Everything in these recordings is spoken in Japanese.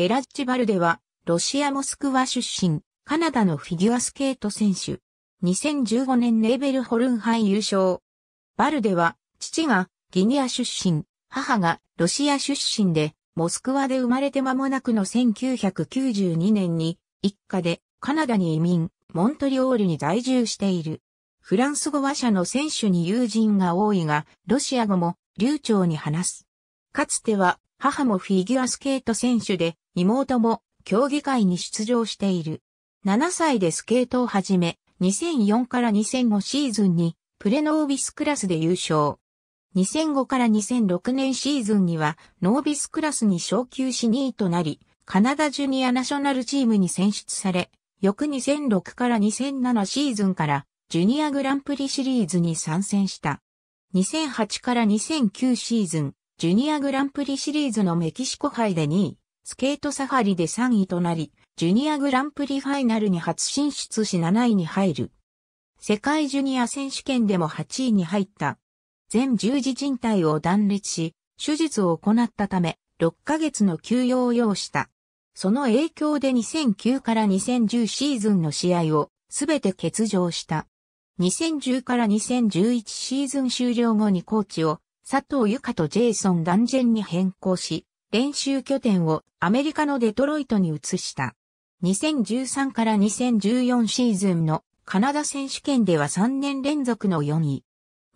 エラッチバルデは、ロシア・モスクワ出身、カナダのフィギュアスケート選手。2015年ネーベルホルン杯優勝。バルデは、父がギニア出身、母がロシア出身で、モスクワで生まれて間もなくの1992年に、一家でカナダに移民、モントリオールに在住している。フランス語話者の選手に友人が多いが、ロシア語も流暢に話す。かつては母もフィギュアスケート選手で、妹も競技会に出場している。7歳でスケートを始め、2004から2005シーズンにプレノービスクラスで優勝。2005から2006年シーズンにはノービスクラスに昇級し2位となり、カナダジュニアナショナルチームに選出され、翌2006から2007シーズンからジュニアグランプリシリーズに参戦した。2008から2009シーズン、ジュニアグランプリシリーズのメキシコ杯で2位、スケートサファリで3位となり、ジュニアグランプリファイナルに初進出し7位に入る。世界ジュニア選手権でも8位に入った。全十字人体を断裂し、手術を行ったため、6ヶ月の休養を要した。その影響で2009から2010シーズンの試合をすべて欠場した。2010から2011シーズン終了後にコーチを佐藤由香とジェイソン・断ンジェンに変更し、練習拠点をアメリカのデトロイトに移した。2013から2014シーズンのカナダ選手権では3年連続の4位。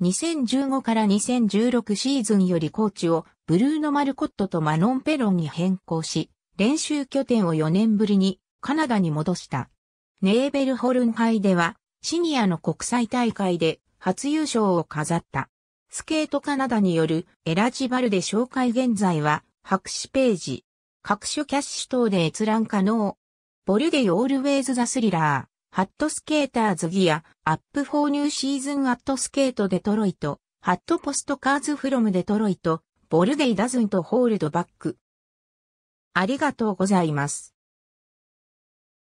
2015から2016シーズンよりコーチをブルーノ・マルコットとマノン・ペロンに変更し、練習拠点を4年ぶりにカナダに戻した。ネーベルホルン杯ではシニアの国際大会で初優勝を飾った。スケートカナダによるエラジバルで紹介現在は白紙ページ。各種キャッシュ等で閲覧可能。ボルデイオールウェイズザスリラー。ハットスケーターズギア、アップフォーニューシーズンアットスケートデトロイト、ハットポストカーズフロムデトロイト、ボルデイダズンとホールドバック。ありがとうございます。